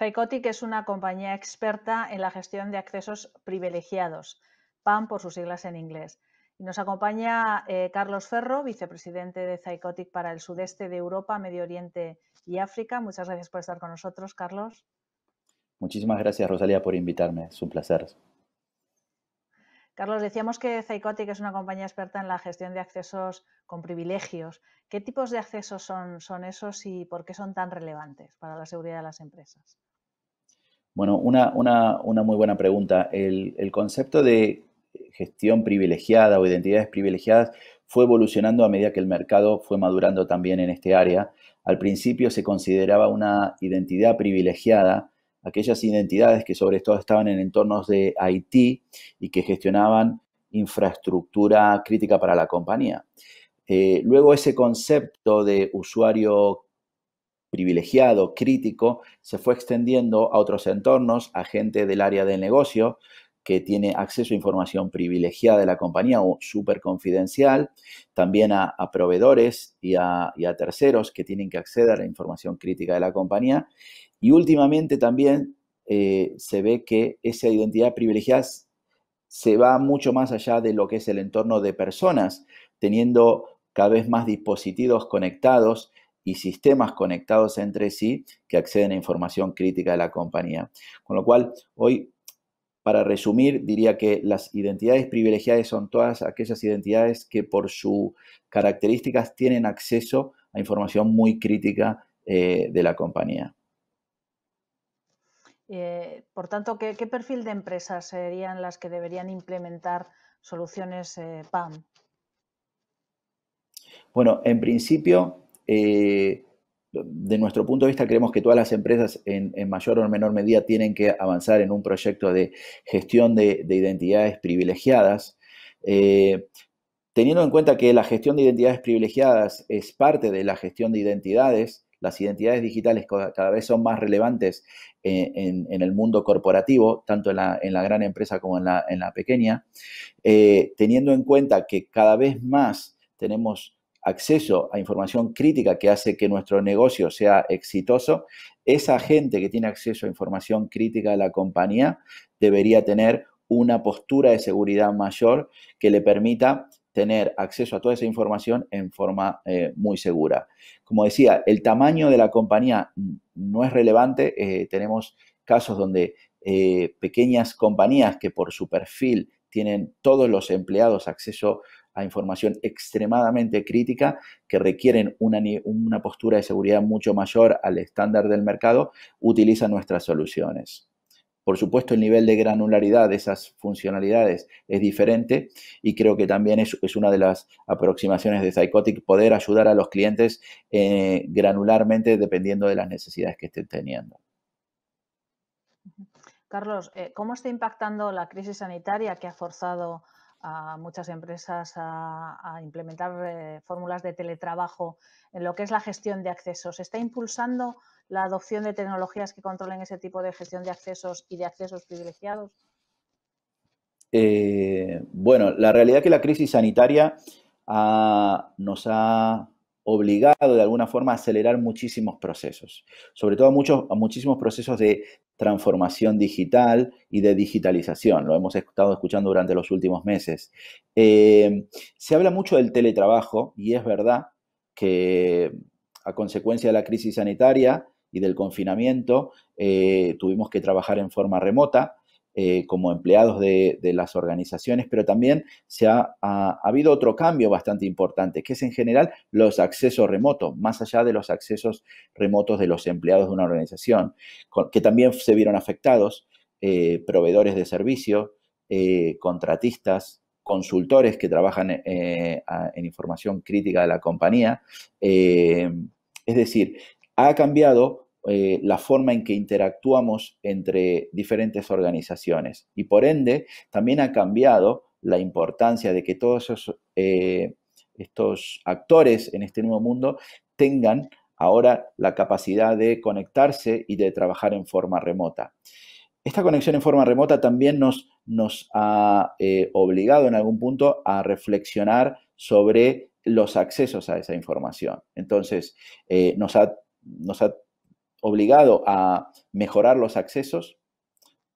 Psychotic es una compañía experta en la gestión de accesos privilegiados, PAM por sus siglas en inglés. nos acompaña eh, Carlos Ferro, vicepresidente de Psychotic para el sudeste de Europa, Medio Oriente y África. Muchas gracias por estar con nosotros, Carlos. Muchísimas gracias, Rosalía, por invitarme. Es un placer. Carlos, decíamos que Psychotic es una compañía experta en la gestión de accesos con privilegios. ¿Qué tipos de accesos son esos y por qué son tan relevantes para la seguridad de las empresas? Bueno, una, una, muy buena pregunta. El, concepto de gestión privilegiada o identidades privilegiadas fue evolucionando a medida que el mercado fue madurando también en este área. Al principio se consideraba una identidad privilegiada aquellas identidades que sobre todo estaban en entornos de IT y que gestionaban infraestructura crítica para la compañía. Eh, luego ese concepto de usuario privilegiado, crítico, se fue extendiendo a otros entornos, a gente del área del negocio que tiene acceso a información privilegiada de la compañía o súper confidencial, también a, proveedores y a, terceros que tienen que acceder a la información crítica de la compañía. Y últimamente también eh, se ve que esa identidad privilegiada se va mucho más allá de lo que es el entorno de personas, teniendo cada vez más dispositivos conectados y sistemas conectados entre sí que acceden a información crítica de la compañía. Con lo cual, hoy, para resumir, diría que las identidades privilegiadas son todas aquellas identidades que por sus características tienen acceso a información muy crítica eh, de la compañía. Eh, por tanto, ¿qué, perfil de empresas serían las que deberían implementar soluciones eh, PAM? Bueno, en principio, eh, de nuestro punto de vista, creemos que todas las empresas en, mayor o menor medida tienen que avanzar en un proyecto de gestión de, identidades privilegiadas. Eh, teniendo en cuenta que la gestión de identidades privilegiadas es parte de la gestión de identidades, las identidades digitales cada vez son más relevantes eh, en, el mundo corporativo, tanto en la, gran empresa como en la, pequeña, teniendo en cuenta que cada vez más tenemos acceso a información crítica que hace que nuestro negocio sea exitoso, esa gente que tiene acceso a información crítica de la compañía debería tener una postura de seguridad mayor que le permita tener acceso a toda esa información en forma eh, muy segura. Como decía, el tamaño de la compañía no es relevante. Eh, tenemos casos donde eh, pequeñas compañías que por su perfil tienen todos los empleados acceso a información extremadamente crítica que requieren una, postura de seguridad mucho mayor al estándar del mercado, utilizan nuestras soluciones. Por supuesto, el nivel de granularidad de esas funcionalidades es diferente y creo que también es, una de las aproximaciones de Psychotic poder ayudar a los clientes eh, granularmente dependiendo de las necesidades que estén teniendo. Carlos, eh, ¿cómo está impactando la crisis sanitaria que ha forzado a muchas empresas a, implementar eh, fórmulas de teletrabajo en lo que es la gestión de accesos. ¿Se está impulsando la adopción de tecnologías que controlen ese tipo de gestión de accesos y de accesos privilegiados? Eh, bueno, la realidad es que la crisis sanitaria ah, nos ha obligado de alguna forma a acelerar muchísimos procesos, sobre todo muchos, muchísimos procesos de transformación digital y de digitalización, lo hemos estado escuchando durante los últimos meses. Eh, se habla mucho del teletrabajo y es verdad que a consecuencia de la crisis sanitaria y del confinamiento eh, tuvimos que trabajar en forma remota, eh, como empleados de, las organizaciones, pero también se ha, habido otro cambio bastante importante, que es en general los accesos remotos, más allá de los accesos remotos de los empleados de una organización, que también se vieron afectados eh, proveedores de servicio, eh, contratistas, consultores que trabajan en información crítica de la compañía. es decir, ha cambiado eh, la forma en que interactuamos entre diferentes organizaciones. Y por ende, también ha cambiado la importancia de que todos eh, estos actores en este nuevo mundo tengan ahora la capacidad de conectarse y de trabajar en forma remota. Esta conexión en forma remota también nos, nos ha eh, obligado en algún punto a reflexionar sobre los accesos a esa información. Entonces, nos, ha, nos ha obligado a mejorar los accesos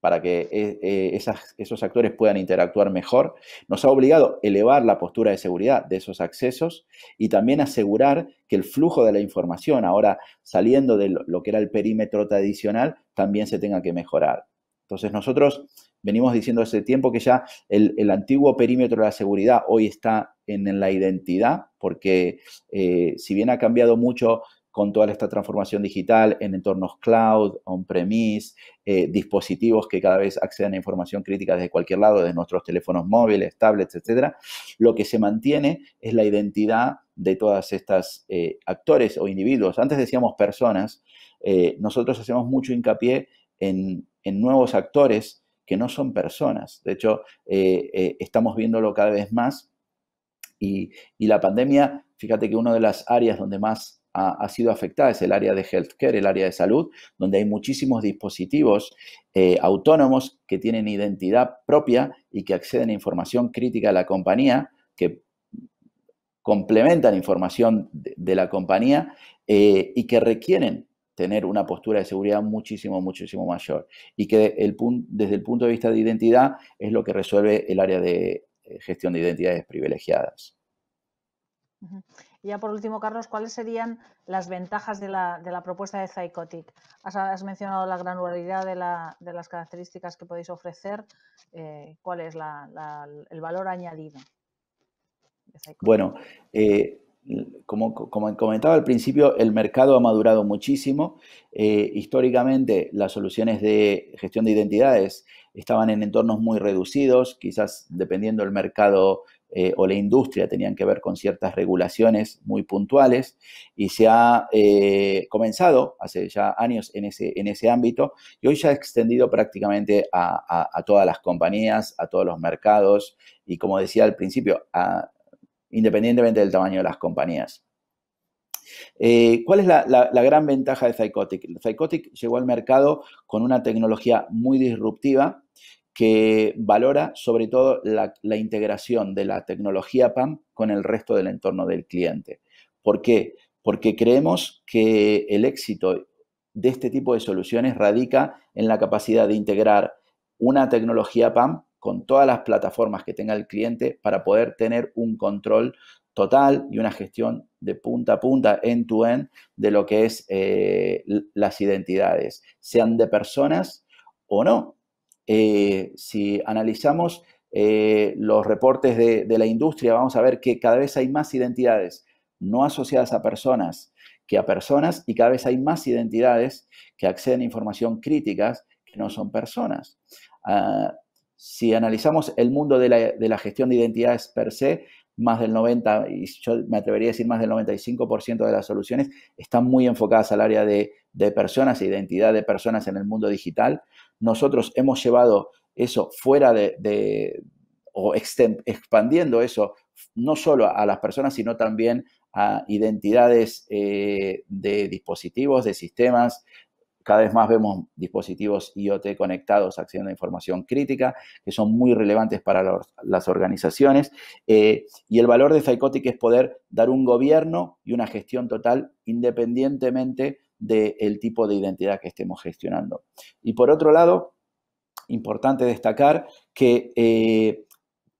para que e, e, esos actores puedan interactuar mejor. Nos ha obligado a elevar la postura de seguridad de esos accesos y también asegurar que el flujo de la información, ahora saliendo de lo que era el perímetro tradicional, también se tenga que mejorar. Entonces nosotros venimos diciendo hace tiempo que ya el, antiguo perímetro de la seguridad hoy está en, la identidad, porque eh, si bien ha cambiado mucho con toda esta transformación digital en entornos cloud, on-premise, eh, dispositivos que cada vez acceden a información crítica desde cualquier lado, desde nuestros teléfonos móviles, tablets, etcétera, lo que se mantiene es la identidad de todas estas eh, actores o individuos. Antes decíamos personas, eh, nosotros hacemos mucho hincapié en, nuevos actores que no son personas. De hecho, estamos viéndolo cada vez más y, y la pandemia, fíjate que una de las áreas donde más ha, sido afectada es el área de healthcare, el área de salud, donde hay muchísimos dispositivos eh, autónomos que tienen identidad propia y que acceden a información crítica a la compañía, que complementan información de, la compañía eh, y que requieren tener una postura de seguridad muchísimo, muchísimo mayor. Y que el, desde el punto de vista de identidad es lo que resuelve el área de eh, gestión de identidades privilegiadas. Y ya por último, Carlos, ¿cuáles serían las ventajas de la, propuesta de Zycotic? Has, mencionado la granularidad de, de, las características que podéis ofrecer. Eh, ¿Cuál es el valor añadido? De bueno, eh, como, comentaba al principio, el mercado ha madurado muchísimo. Eh, históricamente, las soluciones de gestión de identidades estaban en entornos muy reducidos, quizás dependiendo del mercado eh, o la industria tenían que ver con ciertas regulaciones muy puntuales y se ha eh, comenzado hace ya años en ese, en ese ámbito y hoy se ha extendido prácticamente a, todas las compañías, a todos los mercados y como decía al principio, independientemente del tamaño de las compañías. Eh, ¿Cuál es la, gran ventaja de Psychotic? Psychotic llegó al mercado con una tecnología muy disruptiva que valora sobre todo la, integración de la tecnología PAM con el resto del entorno del cliente. ¿Por qué? Porque creemos que el éxito de este tipo de soluciones radica en la capacidad de integrar una tecnología PAM con todas las plataformas que tenga el cliente para poder tener un control total y una gestión de punta a punta, end-to-end, de lo que es eh, las identidades, sean de personas o no, eh, si analizamos eh, los reportes de, la industria, vamos a ver que cada vez hay más identidades no asociadas a personas que a personas y cada vez hay más identidades que acceden a información crítica que no son personas. Ah, si analizamos el mundo de la, gestión de identidades per se, más del 90, y yo me atrevería a decir más del 95% de las soluciones, están muy enfocadas al área de, personas e identidad de personas en el mundo digital. Nosotros hemos llevado eso fuera de, o expandiendo eso no solo a las personas, sino también a identidades eh, de dispositivos, de sistemas, cada vez más vemos dispositivos IoT conectados accediendo a información crítica, que son muy relevantes para las organizaciones. Eh, y el valor de Psychotic es poder dar un gobierno y una gestión total independientemente del tipo de identidad que estemos gestionando. Y por otro lado, importante destacar que eh,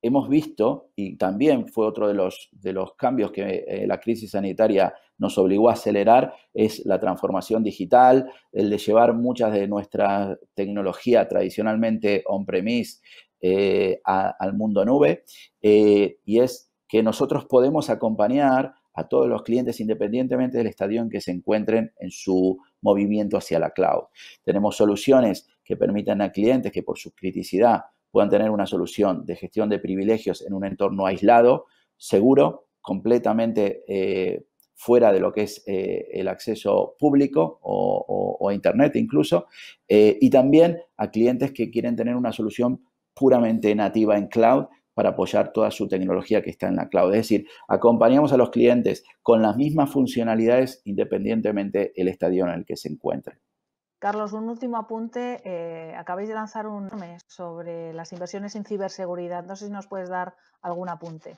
hemos visto, y también fue otro de los, cambios que eh, la crisis sanitaria nos obligó a acelerar es la transformación digital, el de llevar muchas de nuestra tecnología tradicionalmente on-premise eh, al mundo nube, eh, y es que nosotros podemos acompañar a todos los clientes independientemente del estadio en que se encuentren en su movimiento hacia la cloud. Tenemos soluciones que permitan a clientes que por su criticidad puedan tener una solución de gestión de privilegios en un entorno aislado, seguro, completamente eh, fuera de lo que es eh, el acceso público o, a Internet incluso, eh, y también a clientes que quieren tener una solución puramente nativa en cloud para apoyar toda su tecnología que está en la cloud. Es decir, acompañamos a los clientes con las mismas funcionalidades independientemente del estadio en el que se encuentren. Carlos, un último apunte. Eh, acabáis de lanzar un informe sobre las inversiones en ciberseguridad. No sé si nos puedes dar algún apunte.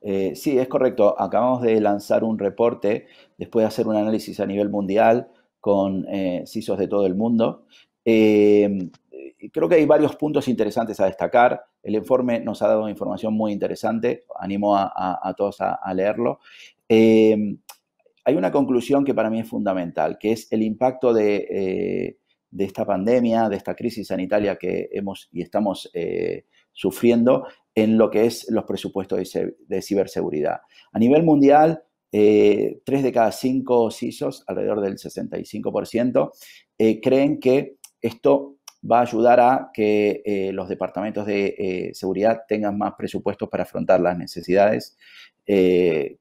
Eh, sí, es correcto. Acabamos de lanzar un reporte después de hacer un análisis a nivel mundial con eh, CISOs de todo el mundo. Em, eh, creo que hay varios puntos interesantes a destacar. El informe nos ha dado información muy interesante. Animo a, todos a, leerlo. Em, hay una conclusión que para mí es fundamental, que es el impacto de, eh, esta pandemia, de esta crisis sanitaria que hemos y estamos sufriendo en lo que es los presupuestos de, ciberseguridad. A nivel mundial, eh, tres de cada cinco CISOs, alrededor del 65%, eh, creen que esto va a ayudar a que eh, los departamentos de seguridad tengan más presupuestos para afrontar las necesidades que,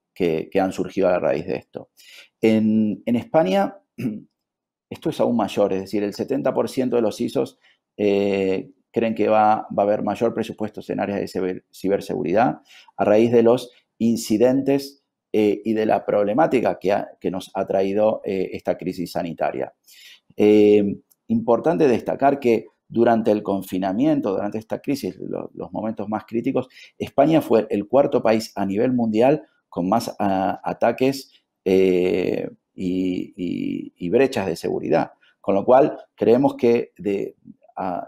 han surgido a raíz de esto. En, en, España, esto es aún mayor, es decir, el 70% de los CISOs creen que va, a haber mayor presupuesto en áreas de ciberseguridad a raíz de los incidentes eh, y de la problemática que, que nos ha traído eh, esta crisis sanitaria. Eh, importante destacar que durante el confinamiento, durante esta crisis, los momentos más críticos, España fue el cuarto país a nivel mundial con más ataques y, brechas de seguridad. Con lo cual, creemos que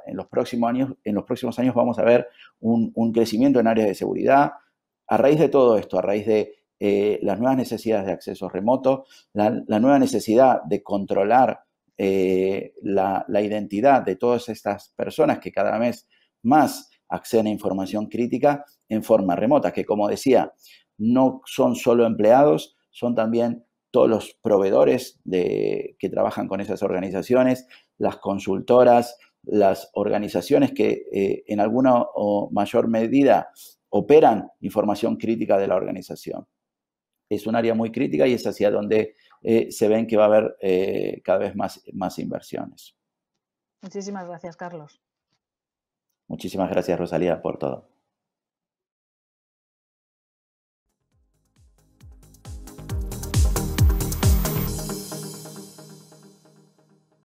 en, los próximos años, en los próximos años vamos a ver un, crecimiento en áreas de seguridad a raíz de todo esto, a raíz de eh, las nuevas necesidades de acceso remoto, la, nueva necesidad de controlar eh, la, identidad de todas estas personas que cada vez más acceden a información crítica en forma remota, que como decía, no son solo empleados, son también todos los proveedores de, que trabajan con esas organizaciones, las consultoras, las organizaciones que eh, en alguna o mayor medida operan información crítica de la organización. Es un área muy crítica y es hacia donde eh, se ven que va a haber eh, cada vez más, más inversiones. Muchísimas gracias, Carlos. Muchísimas gracias, Rosalía, por todo.